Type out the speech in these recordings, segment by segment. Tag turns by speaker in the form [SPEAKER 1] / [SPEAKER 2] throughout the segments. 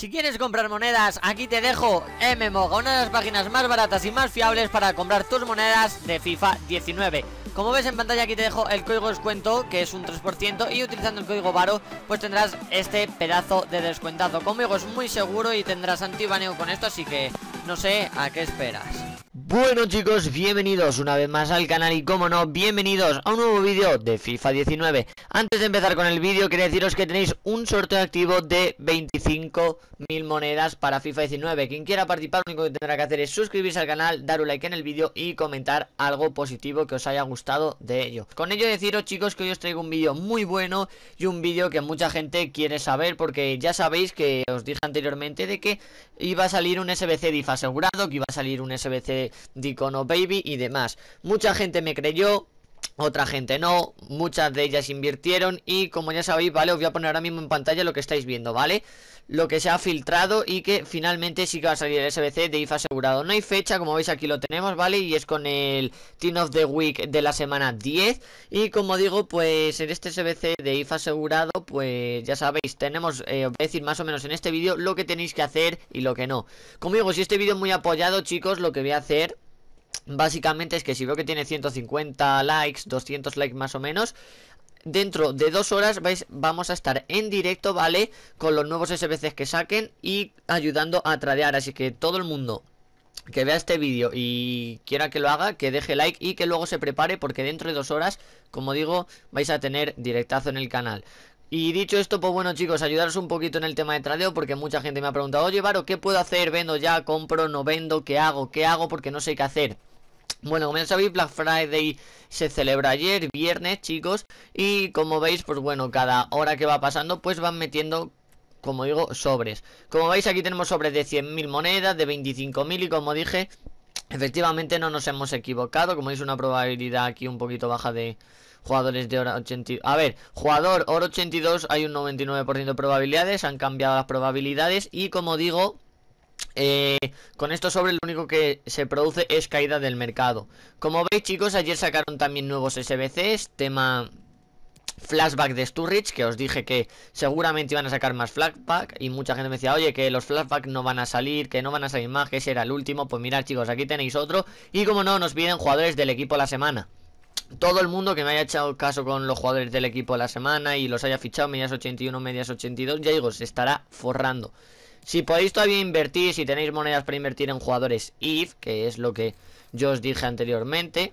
[SPEAKER 1] Si quieres comprar monedas, aquí te dejo MMOGA, una de las páginas más baratas y más fiables para comprar tus monedas de FIFA 19. Como ves en pantalla aquí te dejo el código descuento, que es un 3%, y utilizando el código VARO, pues tendrás este pedazo de descuentazo. Conmigo es muy seguro y tendrás antibaneo con esto, así que no sé a qué esperas. Bueno chicos, bienvenidos una vez más al canal y como no, bienvenidos a un nuevo vídeo de FIFA 19 Antes de empezar con el vídeo quería deciros que tenéis un sorteo activo de 25.000 monedas para FIFA 19 Quien quiera participar lo único que tendrá que hacer es suscribirse al canal, dar un like en el vídeo y comentar algo positivo que os haya gustado de ello Con ello deciros chicos que hoy os traigo un vídeo muy bueno y un vídeo que mucha gente quiere saber Porque ya sabéis que os dije anteriormente de que iba a salir un SBC DIFA asegurado, que iba a salir un SBC Dicono Baby y demás. Mucha gente me creyó, otra gente no, muchas de ellas invirtieron y como ya sabéis, ¿vale? Os voy a poner ahora mismo en pantalla lo que estáis viendo, ¿vale? Lo que se ha filtrado y que finalmente sí que va a salir el SBC de IFA asegurado. No hay fecha, como veis aquí lo tenemos, ¿vale? Y es con el Team of the Week de la semana 10. Y como digo, pues en este SBC de IFA asegurado, pues ya sabéis, tenemos, eh, os voy a decir más o menos en este vídeo lo que tenéis que hacer y lo que no. Como digo, si este vídeo es muy apoyado, chicos, lo que voy a hacer Básicamente es que si veo que tiene 150 likes, 200 likes más o menos, dentro de dos horas vamos a estar en directo, ¿vale? Con los nuevos SBCs que saquen y ayudando a tradear. Así que todo el mundo que vea este vídeo y quiera que lo haga, que deje like y que luego se prepare porque dentro de dos horas, como digo, vais a tener directazo en el canal. Y dicho esto, pues bueno chicos, ayudaros un poquito en el tema de tradeo porque mucha gente me ha preguntado, oye Varo, ¿qué puedo hacer? ¿Vendo ya? ¿Compro? ¿No vendo? ¿Qué hago? ¿Qué hago? Porque no sé qué hacer. Bueno, como ya sabéis, Black Friday se celebra ayer, viernes, chicos, y como veis, pues bueno, cada hora que va pasando, pues van metiendo como digo, sobres. Como veis aquí tenemos sobres de 100.000 monedas, de 25.000 y como dije, efectivamente no nos hemos equivocado. Como veis una probabilidad aquí un poquito baja de jugadores de hora 82. A ver, jugador oro 82 hay un 99% de probabilidades, han cambiado las probabilidades y como digo... Eh, con esto sobre lo único que se produce es caída del mercado. Como veis chicos, ayer sacaron también nuevos SBCs, tema flashback de Sturridge, que os dije que seguramente iban a sacar más flashback y mucha gente me decía, oye, que los flashback no van a salir, que no van a salir más, que ese era el último. Pues mirad chicos, aquí tenéis otro y como no, nos piden jugadores del equipo la semana todo el mundo que me haya echado caso con los jugadores del equipo de la semana y los haya fichado medias 81, medias 82, ya digo, se estará forrando. Si podéis todavía invertir, si tenéis monedas para invertir en jugadores IF, e que es lo que yo os dije anteriormente,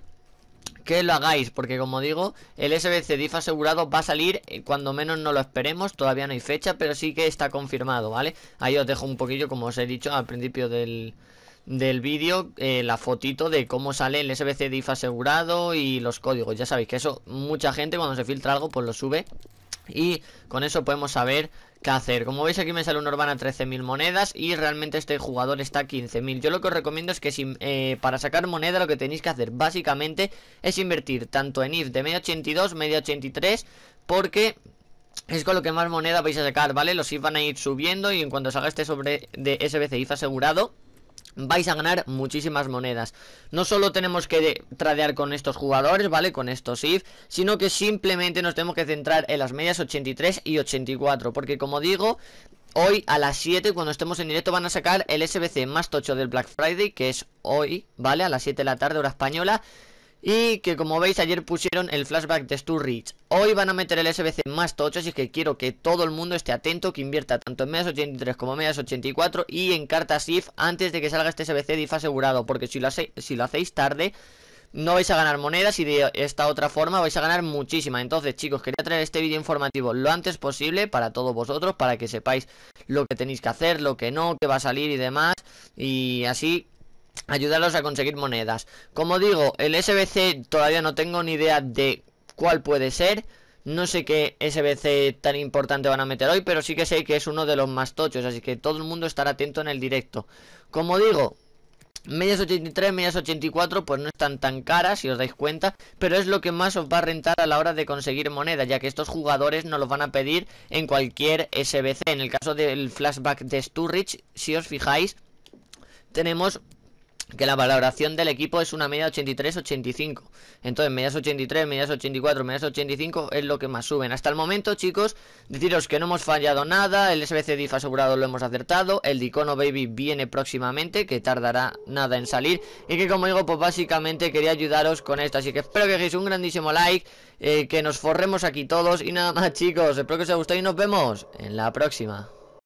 [SPEAKER 1] que lo hagáis, porque como digo, el SBC DIF asegurado va a salir eh, cuando menos no lo esperemos, todavía no hay fecha, pero sí que está confirmado, ¿vale? Ahí os dejo un poquillo, como os he dicho al principio del, vídeo, eh, la fotito de cómo sale el SBC DIF asegurado y los códigos, ya sabéis que eso mucha gente cuando se filtra algo pues lo sube y con eso podemos saber qué hacer. Como veis aquí me sale un urbana 13.000 monedas y realmente este jugador está a 15.000. Yo lo que os recomiendo es que si, eh, para sacar moneda lo que tenéis que hacer básicamente es invertir tanto en IF de medio 82, medio 83 porque... Es con lo que más moneda vais a sacar, ¿vale? Los IF van a ir subiendo y en cuanto salga este sobre de SBC IF asegurado, vais a ganar muchísimas monedas. No solo tenemos que tradear con estos jugadores, ¿vale? Con estos IF, sino que simplemente nos tenemos que centrar en las medias 83 y 84, porque como digo... Hoy a las 7 cuando estemos en directo van a sacar el SBC más tocho del Black Friday, que es hoy, ¿vale? A las 7 de la tarde hora española. Y que como veis ayer pusieron el flashback de Sturridge Hoy van a meter el SBC más tocho, así que quiero que todo el mundo esté atento, que invierta tanto en medias 83 como en medias 84 y en cartas IF antes de que salga este SBC DIF asegurado, porque si lo, si lo hacéis tarde no vais a ganar monedas y de esta otra forma vais a ganar muchísima. Entonces, chicos, quería traer este vídeo informativo lo antes posible para todos vosotros, para que sepáis lo que tenéis que hacer, lo que no, que va a salir y demás. Y así ayudarlos a conseguir monedas. Como digo, el SBC todavía no tengo ni idea de cuál puede ser. No sé qué SBC tan importante van a meter hoy, pero sí que sé que es uno de los más tochos, así que todo el mundo estará atento en el directo. Como digo, medias 83, medias 84, pues no están tan caras, si os dais cuenta, pero es lo que más os va a rentar a la hora de conseguir monedas ya que estos jugadores no los van a pedir en cualquier SBC. En el caso del flashback de Sturridge, si os fijáis, tenemos que la valoración del equipo es una media 83-85. Entonces, medias 83, medias 84, medias 85 es lo que más suben. Hasta el momento, chicos, deciros que no hemos fallado nada. El SBC DIF asegurado lo hemos acertado. El Dicono Baby viene próximamente, que tardará nada en salir. Y que, como digo, pues básicamente quería ayudaros con esto. Así que espero que dejéis un grandísimo like, eh, que nos forremos aquí todos. Y nada más, chicos, espero que os haya gustado y nos vemos en la próxima.